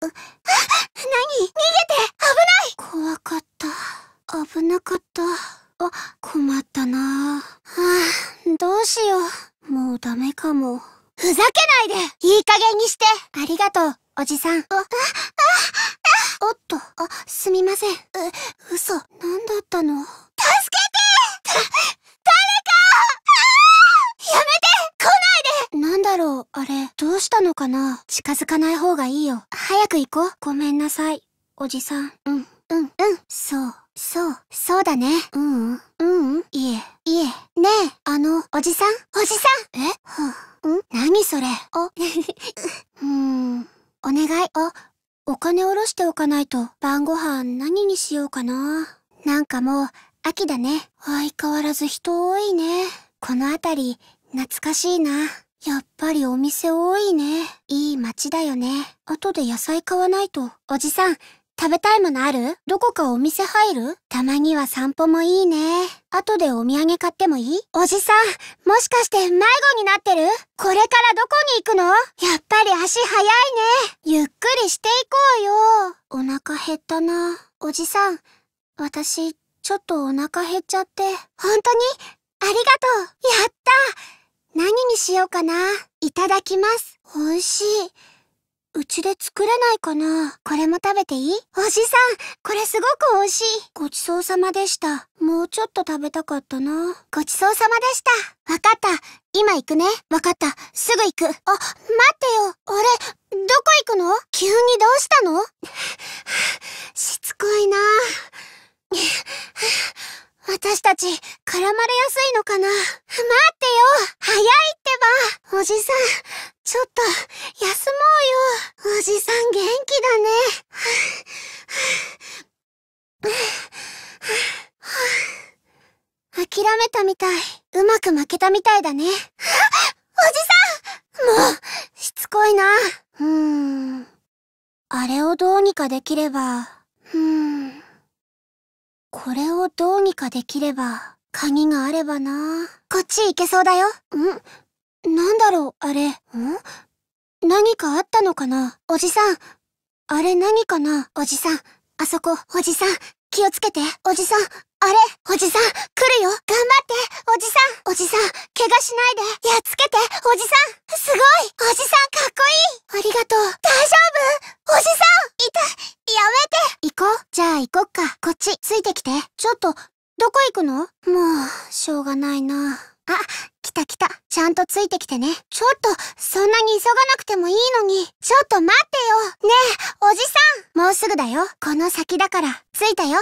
何逃げて危ない怖かった。危なかった。あ、困ったなはあ、どうしよう。もうダメかも。ふざけないでいい加減にしてありがとう、おじさん。あ、あ、あ、おっと、あ、すみません。う、嘘。何だったの助けて誰かやめて来ないでなんだろう、あれ。どうしたのかな近づかない方がいいよ。早く行こう。ごめんなさい、おじさん。うん、うん、うん。そう、そう、そうだね。うん、うん、うん、いえ、いえ。ねえ、あの、おじさんおじさんえふん。何それお、うん、お願い、お、お金おろしておかないと、晩ご飯何にしようかな。なんかもう、秋だね。相変わらず人多いね。この辺り、懐かしいな。やっぱりお店多いね。いい街だよね。後で野菜買わないと。おじさん、食べたいものあるどこかお店入るたまには散歩もいいね。後でお土産買ってもいいおじさん、もしかして迷子になってるこれからどこに行くのやっぱり足早いね。ゆっくりしていこうよ。お腹減ったな。おじさん、私、ちょっとお腹減っちゃって。本当にありがとう。やった何にしようかな。いただきます。美味しい。うちで作れないかなこれも食べていいおじさん、これすごく美味しい。ごちそうさまでした。もうちょっと食べたかったな。ごちそうさまでした。わかった。今行くね。わかった。すぐ行く。あ、待ってよ。あれ、どこ行くの急にどうしたの しつこいな。私たち、絡まれやすいのかな待ってよ早いってばおじさん、ちょっと、休もうよおじさん元気だね。諦めたみたい。うまく負けたみたいだね。おじさんもう、しつこいな。うーん。あれをどうにかできれば、うーん。これをどうにかできれば、鍵があればな。こっち行けそうだよ。んなんだろう、あれ。ん何かあったのかなおじさん。あれ何かなおじさん。あそこ、おじさん。気をつけて。おじさん。あれおじさん、来るよ頑張っておじさんおじさん、怪我しないでやっつけておじさんすごいおじさんかっこいいありがとう大丈夫おじさん痛やめて行こうじゃあ行こっか。こっち、ついてきて。ちょっと、どこ行くのもう、しょうがないな。あ、来た来た。ちゃんとついてきてね。ちょっと、そんなに急がなくてもいいのに。ちょっと待ってよ。ねえ、おじさん。もうすぐだよ。この先だから。着いたよ。